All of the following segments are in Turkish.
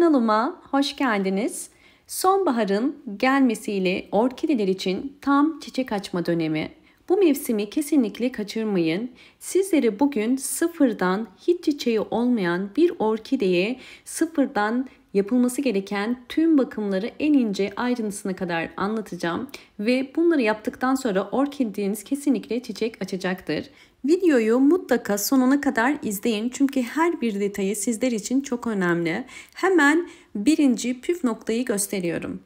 Kanalıma hoş geldiniz. Sonbaharın gelmesiyle orkideler için tam çiçek açma dönemi. Bu mevsimi kesinlikle kaçırmayın. Sizlere bugün sıfırdan hiç çiçeği olmayan bir orkideye sıfırdan yapılması gereken tüm bakımları en ince ayrıntısına kadar anlatacağım ve bunları yaptıktan sonra orkideniz kesinlikle çiçek açacaktır. Videoyu mutlaka sonuna kadar izleyin çünkü her bir detayı sizler için çok önemli. Hemen birinci püf noktayı gösteriyorum.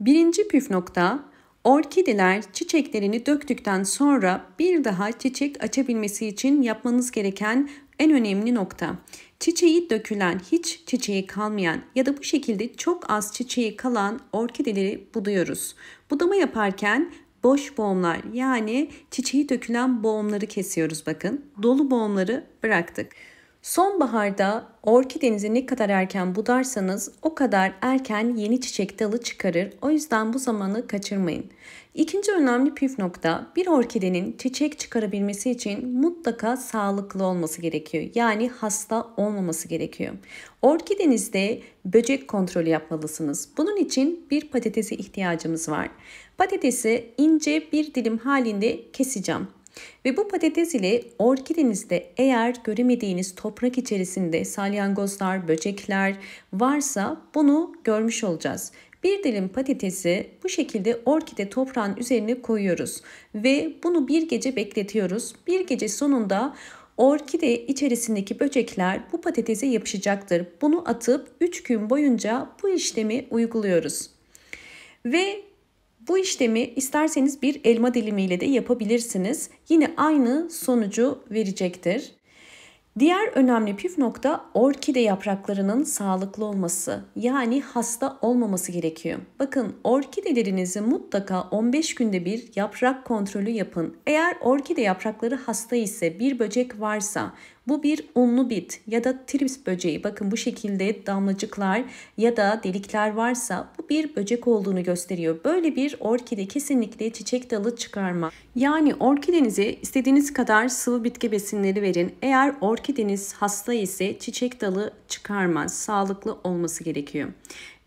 Birinci püf nokta Orkideler çiçeklerini döktükten sonra bir daha çiçek açabilmesi için yapmanız gereken en önemli nokta çiçeği dökülen, hiç çiçeği kalmayan ya da bu şekilde çok az çiçeği kalan orkideleri buduyoruz. Budama yaparken boş boğumlar yani çiçeği dökülen boğumları kesiyoruz bakın. Dolu boğumları bıraktık. Sonbaharda orkidenizi ne kadar erken budarsanız o kadar erken yeni çiçek dalı çıkarır. O yüzden bu zamanı kaçırmayın. İkinci önemli püf nokta bir orkidenin çiçek çıkarabilmesi için mutlaka sağlıklı olması gerekiyor. Yani hasta olmaması gerekiyor. Orkidenizde böcek kontrolü yapmalısınız. Bunun için bir patatese ihtiyacımız var. Patatesi ince bir dilim halinde keseceğim. Ve bu patates ile orkidenizde eğer göremediğiniz toprak içerisinde salyangozlar, böcekler varsa bunu görmüş olacağız. Bir dilim patatesi bu şekilde orkide toprağın üzerine koyuyoruz ve bunu bir gece bekletiyoruz. Bir gece sonunda orkide içerisindeki böcekler bu patatese yapışacaktır. Bunu atıp 3 gün boyunca bu işlemi uyguluyoruz. Ve bu işlemi isterseniz bir elma dilimiyle de yapabilirsiniz. Yine aynı sonucu verecektir. Diğer önemli püf nokta orkide yapraklarının sağlıklı olması yani hasta olmaması gerekiyor. Bakın orkidelerinizi mutlaka 15 günde bir yaprak kontrolü yapın. Eğer orkide yaprakları hasta ise bir böcek varsa bu bir unlu bit ya da trips böceği. Bakın bu şekilde damlacıklar ya da delikler varsa bu bir böcek olduğunu gösteriyor. Böyle bir orkide kesinlikle çiçek dalı çıkarma. Yani orkidenize istediğiniz kadar sıvı bitki besinleri verin. Eğer orkideniz hasta ise çiçek dalı çıkarmaz. Sağlıklı olması gerekiyor.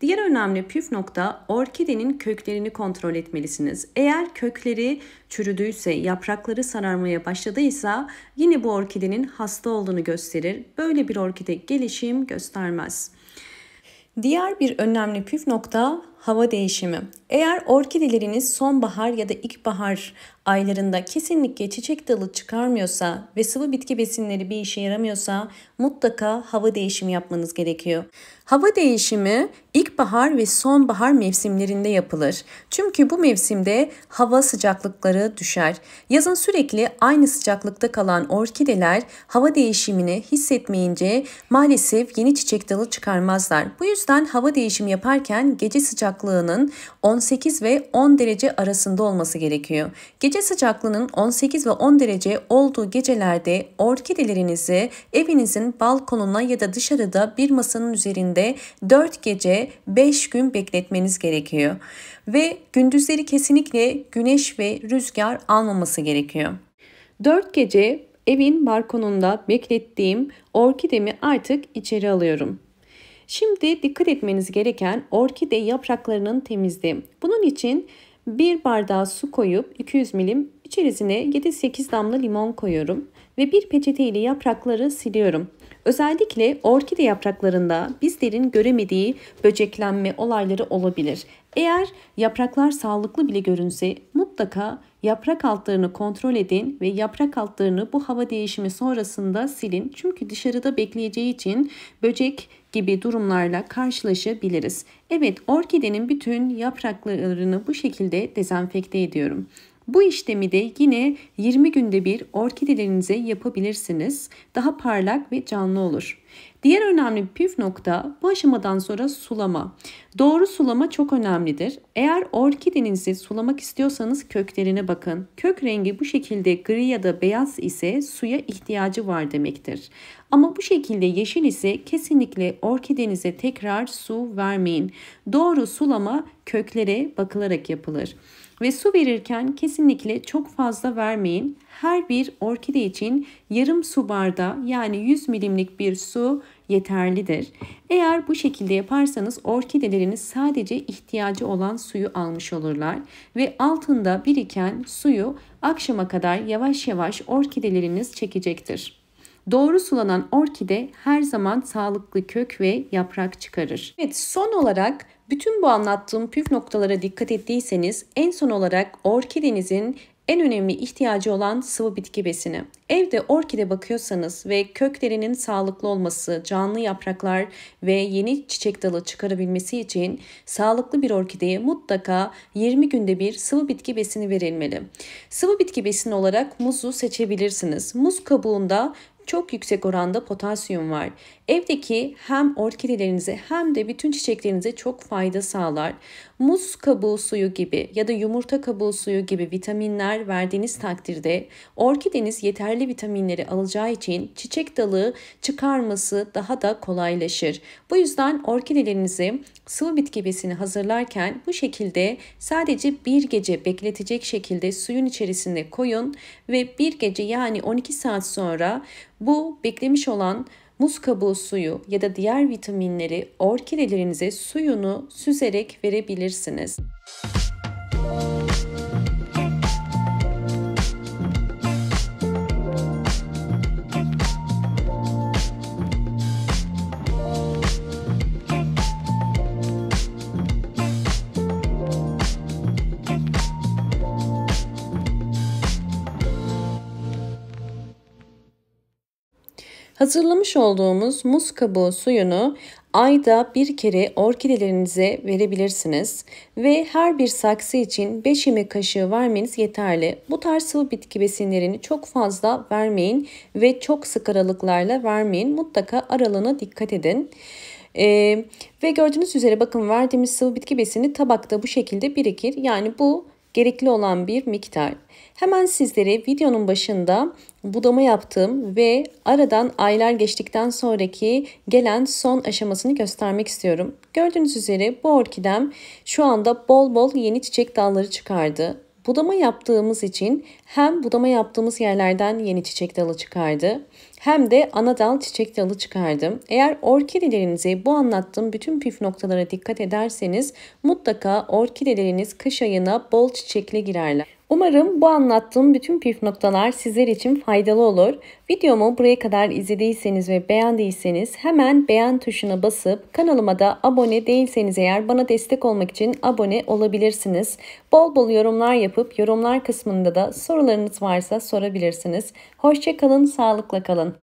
Diğer önemli püf nokta orkidenin köklerini kontrol etmelisiniz. Eğer kökleri çürüdüyse, yaprakları sararmaya başladıysa yine bu orkidenin hasta olduğunu gösterir. Böyle bir orkide gelişim göstermez. Diğer bir önemli püf nokta hava değişimi. Eğer orkideleriniz sonbahar ya da ilkbahar Aylarında kesinlikle çiçek dalı çıkarmıyorsa ve sıvı bitki besinleri bir işe yaramıyorsa mutlaka hava değişimi yapmanız gerekiyor. Hava değişimi ilkbahar ve sonbahar mevsimlerinde yapılır. Çünkü bu mevsimde hava sıcaklıkları düşer. Yazın sürekli aynı sıcaklıkta kalan orkideler hava değişimini hissetmeyince maalesef yeni çiçek dalı çıkarmazlar. Bu yüzden hava değişimi yaparken gece sıcaklığının 18 ve 10 derece arasında olması gerekiyor. Gece Gece sıcaklığının 18 ve 10 derece olduğu gecelerde orkidelerinizi evinizin balkonuna ya da dışarıda bir masanın üzerinde 4 gece 5 gün bekletmeniz gerekiyor. Ve gündüzleri kesinlikle güneş ve rüzgar almaması gerekiyor. 4 gece evin balkonunda beklettiğim orkidemi artık içeri alıyorum. Şimdi dikkat etmeniz gereken orkide yapraklarının temizliği. Bunun için 1 bardağı su koyup 200 milim içerisine 7-8 damla limon koyuyorum ve bir peçete ile yaprakları siliyorum. Özellikle orkide yapraklarında bizlerin göremediği böceklenme olayları olabilir. Eğer yapraklar sağlıklı bile görünse mutlaka yaprak altlarını kontrol edin ve yaprak altlarını bu hava değişimi sonrasında silin. Çünkü dışarıda bekleyeceği için böcek gibi durumlarla karşılaşabiliriz. Evet orkidenin bütün yapraklarını bu şekilde dezenfekte ediyorum. Bu işlemi de yine 20 günde bir orkidelerinize yapabilirsiniz. Daha parlak ve canlı olur. Diğer önemli bir püf nokta bu aşamadan sonra sulama. Doğru sulama çok önemlidir. Eğer orkidenizi sulamak istiyorsanız köklerine bakın. Kök rengi bu şekilde gri ya da beyaz ise suya ihtiyacı var demektir. Ama bu şekilde yeşil ise kesinlikle orkidenize tekrar su vermeyin. Doğru sulama köklere bakılarak yapılır. Ve su verirken kesinlikle çok fazla vermeyin. Her bir orkide için yarım su bardağı yani 100 milimlik bir su su yeterlidir. Eğer bu şekilde yaparsanız orkideleriniz sadece ihtiyacı olan suyu almış olurlar ve altında biriken suyu akşama kadar yavaş yavaş orkideleriniz çekecektir. Doğru sulanan orkide her zaman sağlıklı kök ve yaprak çıkarır. Evet son olarak bütün bu anlattığım püf noktalara dikkat ettiyseniz en son olarak orkidenizin en önemli ihtiyacı olan sıvı bitki besini. Evde orkide bakıyorsanız ve köklerinin sağlıklı olması, canlı yapraklar ve yeni çiçek dalı çıkarabilmesi için sağlıklı bir orkideye mutlaka 20 günde bir sıvı bitki besini verilmeli. Sıvı bitki besini olarak muzu seçebilirsiniz. Muz kabuğunda çok yüksek oranda potasyum var. Evdeki hem orkidelerinize hem de bütün çiçeklerinize çok fayda sağlar muz kabuğu suyu gibi ya da yumurta kabuğu suyu gibi vitaminler verdiğiniz takdirde orkideniz yeterli vitaminleri alacağı için çiçek dalı çıkarması daha da kolaylaşır. Bu yüzden orkidelerinizi sıvı bitki besini hazırlarken bu şekilde sadece bir gece bekletecek şekilde suyun içerisinde koyun ve bir gece yani 12 saat sonra bu beklemiş olan Muz kabuğu suyu ya da diğer vitaminleri orkidelerinize suyunu süzerek verebilirsiniz. Müzik Hazırlamış olduğumuz muz kabuğu suyunu ayda bir kere orkidelerinize verebilirsiniz ve her bir saksı için 5 yemek kaşığı vermeniz yeterli. Bu tarz sıvı bitki besinlerini çok fazla vermeyin ve çok sık aralıklarla vermeyin. Mutlaka aralığına dikkat edin. Ee, ve gördüğünüz üzere bakın verdiğimiz sıvı bitki besini tabakta bu şekilde birikir. Yani bu gerekli olan bir miktar. Hemen sizlere videonun başında budama yaptığım ve aradan aylar geçtikten sonraki gelen son aşamasını göstermek istiyorum. Gördüğünüz üzere bu orkidem şu anda bol bol yeni çiçek dalları çıkardı. Budama yaptığımız için hem budama yaptığımız yerlerden yeni çiçek dalı çıkardı hem de ana dal çiçek dalı çıkardım. Eğer orkidelerinizi bu anlattığım bütün püf noktalara dikkat ederseniz mutlaka orkideleriniz kış ayına bol çiçekle girerler. Umarım bu anlattığım bütün püf noktalar sizler için faydalı olur. Videomu buraya kadar izlediyseniz ve beğendiyseniz hemen beğen tuşuna basıp kanalıma da abone değilseniz eğer bana destek olmak için abone olabilirsiniz. Bol bol yorumlar yapıp yorumlar kısmında da sorularınız varsa sorabilirsiniz. Hoşçakalın, sağlıkla kalın.